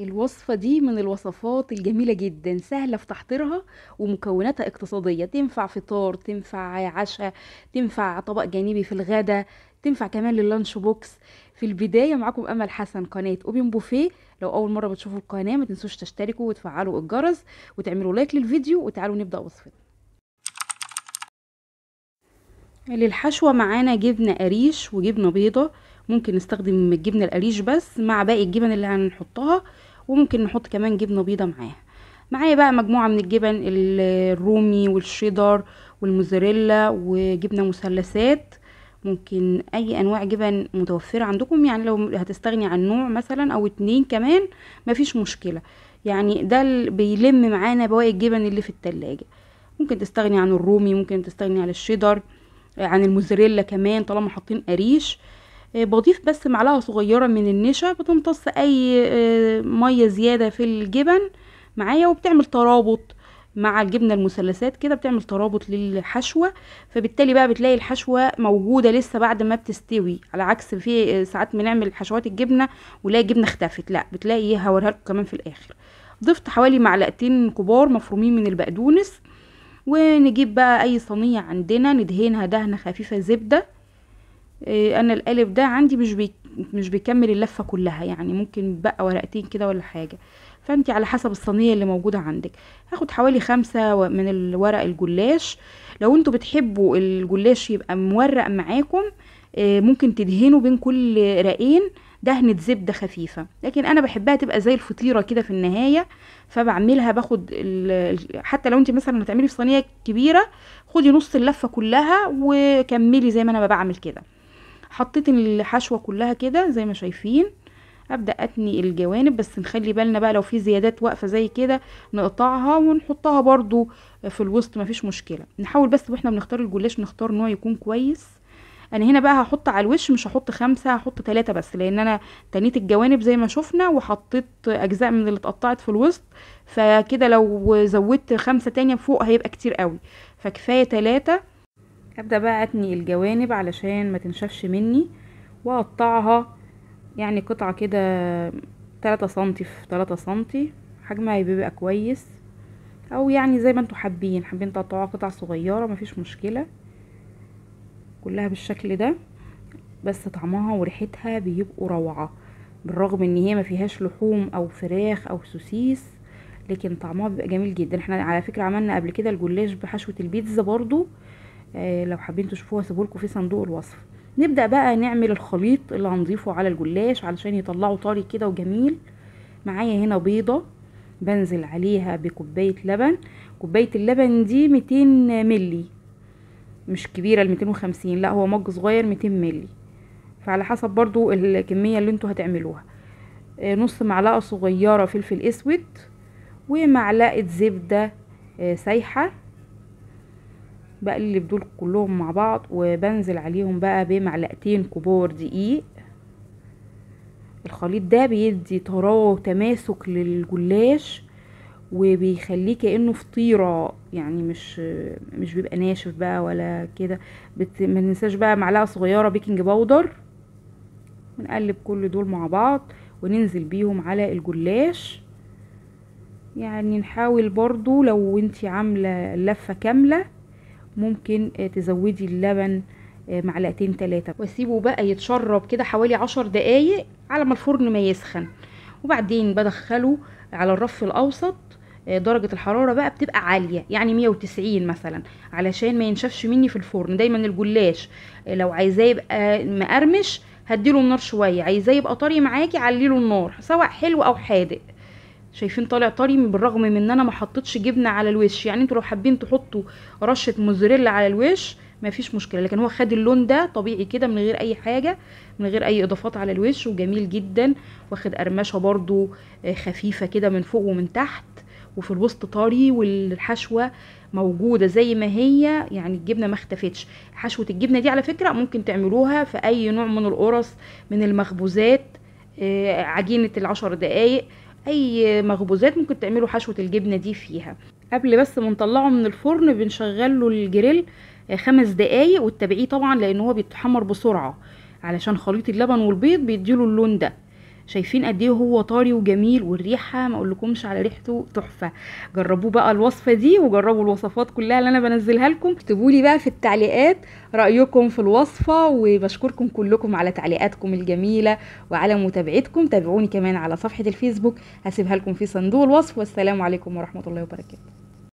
الوصفة دي من الوصفات الجميلة جدا سهلة في تحضيرها ومكوناتها اقتصادية تنفع فطار تنفع عشاء تنفع طبق جانبي في الغدا تنفع كمان لللانش بوكس في البداية معاكم أمل حسن قناة أوبن بوفيه لو أول مرة بتشوفوا القناة ما تنسوش تشتركوا وتفعلوا الجرس وتعملوا لايك للفيديو وتعالوا نبدأ وصفتنا للحشوة معانا جبنة قريش وجبنة بيضة ممكن نستخدم الجبنة القريش بس مع باقي الجبن اللي هنحطها وممكن نحط كمان جبنه بيضه معاها معايا بقى مجموعه من الجبن الرومي والشيدر والموزاريلا وجبنه مثلثات ممكن اي انواع جبن متوفره عندكم يعني لو هتستغني عن نوع مثلا او اتنين كمان مفيش مشكله يعني ده بيلم معانا بواقي الجبن اللي في التلاجة ممكن تستغني عن الرومي ممكن تستغني عن الشيدر عن الموزاريلا كمان طالما حاطين قريش آه، بضيف بس معلقة صغيرة من النشا بتمتص اي آه، مية زيادة في الجبن معايا وبتعمل ترابط مع الجبنه المثلثات كده بتعمل ترابط للحشوه فبالتالي بقى بتلاقي الحشوه موجوده لسه بعد ما بتستوي على عكس في آه، ساعات بنعمل حشوات الجبنه ولاقي الجبنه اختفت لا بتلاقي إيه، هوريها لكم كمان في الاخر ضفت حوالي معلقتين كبار مفرومين من البقدونس ونجيب بقى اي صينيه عندنا ندهنها دهنه خفيفه زبده إيه، انا القالب ده عندي مش بي مش بيكمل اللفه كلها يعني ممكن بقى ورقتين كده ولا حاجه فانت على حسب الصينيه اللي موجوده عندك هاخد حوالي خمسة من الورق الجلاش لو انتوا بتحبوا الجلاش يبقى مورق معاكم إيه، ممكن تدهنوا بين كل رقين دهنة زبدة خفيفة لكن انا بحبها تبقى زي الفطيرة كده في النهاية فبعملها باخد حتى لو انت مثلا هتعملي في صينية كبيرة خدي نص اللفة كلها وكملي زي ما انا بعمل كده حطيت الحشوه كلها كده زي ما شايفين ابدا اتني الجوانب بس نخلي بالنا بقى لو في زيادات واقفه زي كده نقطعها ونحطها برضو في الوسط مفيش مشكله نحاول بس واحنا بنختار الجلاش نختار نوع يكون كويس انا هنا بقى هحط على الوش مش هحط خمسة هحط تلاتة بس لان انا تنيت الجوانب زي ما شفنا وحطيت اجزاء من اللي اتقطعت في الوسط فكده لو زودت خمسة تانية فوق هيبقى كتير قوي فكفاية تلاتة هبدأ بقى أتني الجوانب علشان ما تنشفش مني وأقطعها يعني قطعة كده تلاتة سنتي في تلاتة سنتي حجمها بيبقى كويس او يعني زي ما انتوا حابين حابين تقطعوها قطع صغيرة مفيش مشكلة كلها بالشكل ده بس طعمها وريحتها بيبقوا روعة بالرغم ان هي مفيهاش لحوم او فراخ او سوسيس لكن طعمها بيبقى جميل جدا احنا على فكرة عملنا قبل كده الجلاش بحشوة البيتزا برضو آه لو حابين تشوفوها لكم في صندوق الوصف نبدأ بقى نعمل الخليط اللي هنضيفه على الجلاش علشان يطلعه طري كده وجميل معايا هنا بيضة بنزل عليها بكوباية لبن كوباية اللبن دي 200 ملي مش كبيرة ال 250 لا هو مج صغير 200 ملي فعلى حسب برضو الكمية اللي انتوا هتعملوها آه، نص معلقة صغيرة فلفل اسود ومعلقة زبدة آه، سايحة بقلب دول كلهم مع بعض وبنزل عليهم بقى بمعلقتين كبار دقيق الخليط ده بيدي طراوه وتماسك للجلاش وبيخليه كانه فطيره يعني مش مش بيبقى ناشف بقى ولا كده ما ننساش بقى معلقه صغيره بيكنج باودر ونقلب كل دول مع بعض وننزل بيهم على الجلاش يعني نحاول برضو لو انتي عامله اللفه كامله ممكن آه، تزودي اللبن آه، معلقتين ثلاثة واسيبه بقى يتشرب كده حوالي عشر دقايق على ما الفرن ما يسخن وبعدين بدخله على الرف الاوسط آه، درجة الحرارة بقى بتبقى عالية يعني 190 مثلا علشان ما ينشفش مني في الفرن دايما الجلاش لو عايزاه يبقى مقرمش هديله النار شوية عايزاه يبقى طري معاكي عليله النار سواء حلو او حادق شايفين طالع طري بالرغم من ان انا ما حطيتش جبنه على الوش يعني انتوا لو حابين تحطوا رشه موزاريلا على الوش مفيش مشكله لكن هو خد اللون ده طبيعي كده من غير اي حاجه من غير اي اضافات على الوش وجميل جدا واخد قرمشه برضو آه، خفيفه كده من فوق ومن تحت وفي الوسط طري والحشوه موجوده زي ما هي يعني الجبنه ما اختفتش حشوه الجبنه دي على فكره ممكن تعملوها في اي نوع من القرص من المخبوزات آه، عجينه العشر دقايق اي مخبوزات ممكن تعملوا حشوه الجبنه دي فيها قبل بس ما نطلعه من الفرن بنشغله الجريل آه، خمس دقايق وتتابعيه طبعا لان هو بيتحمر بسرعه علشان خليط اللبن والبيض بيديله اللون ده شايفين قد ايه هو طري وجميل والريحه ما اقولكمش على ريحته تحفه جربوا بقى الوصفه دي وجربوا الوصفات كلها اللي انا بنزلها لكم اكتبوا لي بقى في التعليقات رايكم في الوصفه وبشكركم كلكم على تعليقاتكم الجميله وعلى متابعتكم تابعوني كمان على صفحه الفيسبوك هسيبها لكم في صندوق الوصف والسلام عليكم ورحمه الله وبركاته